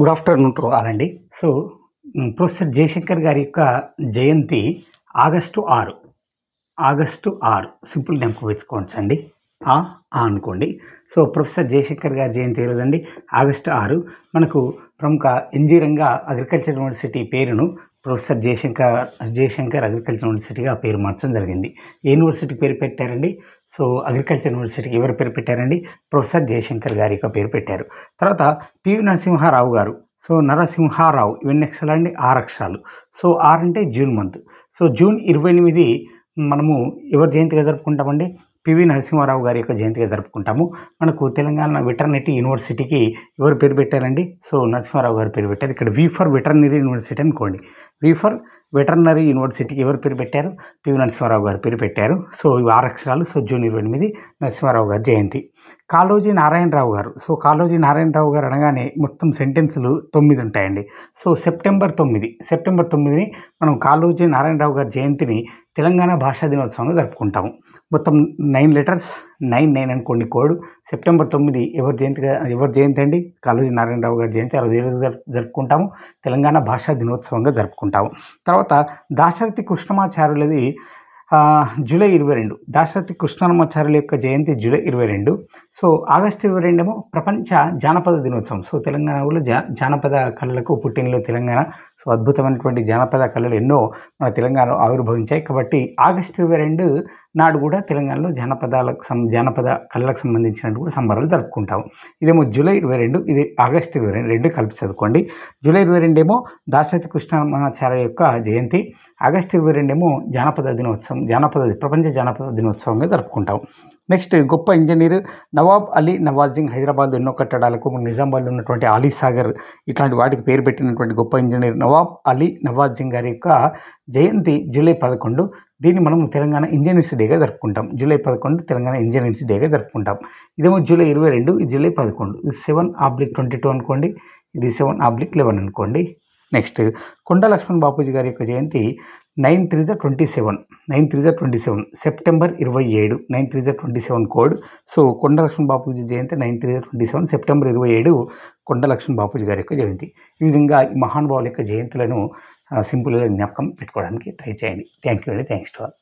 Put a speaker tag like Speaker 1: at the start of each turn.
Speaker 1: good afternoon to all అండి so professor Jayashankar గారి యొక్క జయంతి ఆగస్టు ఆరు ఆగస్టు ఆరు సింపుల్ నెంపు వెతుకోవచ్చండి ఆ అనుకోండి సో ప్రొఫెసర్ జయశంకర్ గారి జయంతి ఈరోజండి ఆగస్టు ఆరు మనకు ప్రముఖ ఇంజనీరింగ్ అగ్రికల్చర్ యూనివర్సిటీ పేరును ప్రొఫెసర్ జయశంకర్ జయశంకర్ అగ్రికల్చర్ యూనివర్సిటీగా పేరు మార్చడం జరిగింది యూనివర్సిటీ పేరు పెట్టారండి సో అగ్రికల్చర్ యూనివర్సిటీకి ఎవరు పేరు పెట్టారండి ప్రొఫెసర్ జయశంకర్ గారి యొక్క పేరు పెట్టారు తర్వాత పివి నరసింహారావు గారు సో నరసింహారావు ఇవన్నీ అక్షరాలు అండి ఆరు అక్షరాలు సో ఆరు అంటే జూన్ మంత్ సో జూన్ ఇరవై ఎనిమిది మనము ఎవరి జయంతిగా జరుపుకుంటామండి పివి నరసింహారావు గారి యొక్క జయంతిగా జరుపుకుంటాము మనకు తెలంగాణ వెటర్నరీ యూనివర్సిటీకి ఎవరు పేరు పెట్టారండి సో నరసింహారావు గారు పేరు పెట్టారు ఇక్కడ వి ఫర్ వెటర్నరీ యూనివర్సిటీ అనుకోండి రీఫర్ వెటర్నరీ యూనివర్సిటీకి ఎవరు పేరు పెట్టారు పివి నరసింహారావు గారు పేరు పెట్టారు సో ఇవి ఆరు అక్షరాలు సో జూన్ ఇరవై ఎనిమిది నరసింహారావు గారు జయంతి కాళోజీ నారాయణరావు గారు సో కాళోజీ నారాయణరావు గారు అనగానే మొత్తం సెంటెన్సులు తొమ్మిది ఉంటాయండి సో సెప్టెంబర్ తొమ్మిది సెప్టెంబర్ తొమ్మిదిని మనం కాళోజీ నారాయణరావు గారి జయంతిని తెలంగాణ భాషా దినోత్సవంలో జరుపుకుంటాము మొత్తం నైన్ లెటర్స్ నైన్ నైన్ అనుకోండి కోడ్ సెప్టెంబర్ తొమ్మిది ఎవరి జయంతి ఎవరి జయంతి అండి కాళోజీ నారాయణరావు గారి జయంతి ఆ రోజు ఏ రోజు జరుపుకుంటాము తెలంగాణ భాషా దినోత్సవంగా జరుపుకుంటాము తర్వాత దాశరథి కృష్ణమాచార్యులది జూలై ఇరవై రెండు దాశరథి కృష్ణమాచార్యుల యొక్క జయంతి జూలై ఇరవై రెండు సో ఆగస్టు ఇరవై రెండేమో ప్రపంచ జానపద దినోత్సవం సో తెలంగాణలో జా జానపద కళలకు పుట్టినలో తెలంగాణ సో అద్భుతమైనటువంటి జానపద కళలు ఎన్నో మన తెలంగాణలో ఆవిర్భవించాయి కాబట్టి ఆగస్టు ఇరవై రెండు నాడు కూడా తెలంగాణలో జానపదాలకు సం జానపద కళలకు సంబంధించినట్టు కూడా సంబరాలు జరుపుకుంటాం ఇదేమో జూలై ఇరవై రెండు ఇది ఆగస్టు ఇరవై రెండు రెండు కలిపి చదువుకోండి జూలై ఇరవై రెండేమో దాశరథి కృష్ణమాచార్య యొక్క జయంతి ఆగస్టు ఇరవై రెండేమో జానపద దినోత్సవం జానపద ప్రపంచ జానపద దినోత్సవంగా జరుపుకుంటాం నెక్స్ట్ గొప్ప ఇంజనీర్ నవాబ్ అలీ నవాజింగ్ హైదరాబాద్ ఎన్నో కట్టడాలకు నిజామాబాద్ ఉన్నటువంటి అలీ సాగర్ ఇట్లాంటి వాటికి పేరు పెట్టినటువంటి గొప్ప ఇంజనీర్ నవాబ్ అలీ నవాజింగ్ గారి యొక్క జయంతి జూలై పదకొండు దీన్ని మనం తెలంగాణ ఇంజనీర్స్ డేగా జరుపుకుంటాం జూలై పదకొండు తెలంగాణ ఇంజనీర్స్ డేగా జరుపుకుంటాం ఇదేమో జూలై ఇరవై రెండు ఇది జూలై పదకొండు ఇది సెవెన్ ఆబ్లిక్ ట్వంటీ టూ అనుకోండి ఇది సెవెన్ ఆబ్లిక్ లెవెన్ అనుకోండి నెక్స్ట్ కొండ లక్ష్మణ్ బాపూజీ గారి యొక్క జయంతి నైన్ త్రీ జా ట్వంటీ సెవెన్ నైన్ త్రీ జా ట్వంటీ సెవెన్ సెప్టెంబర్ ఇరవై ఏడు నైన్ త్రీ జా twenty seven code so Konda Lakshman Bapuji జయంతి నైన్ త్రీ జా ట్వంటీ సెవెన్ సెప్టెంబర్ ఇరవై ఏడు కొండలక్ష్మణ బాపూజీ గారి యొక్క జయంతి ఈ విధంగా ఈ మహానుభావుల యొక్క జయంతులను సింపుల్గా జ్ఞాపకం పెట్టుకోవడానికి ట్రై చేయండి థ్యాంక్ యూ అండి థ్యాంక్స్ టు ఆల్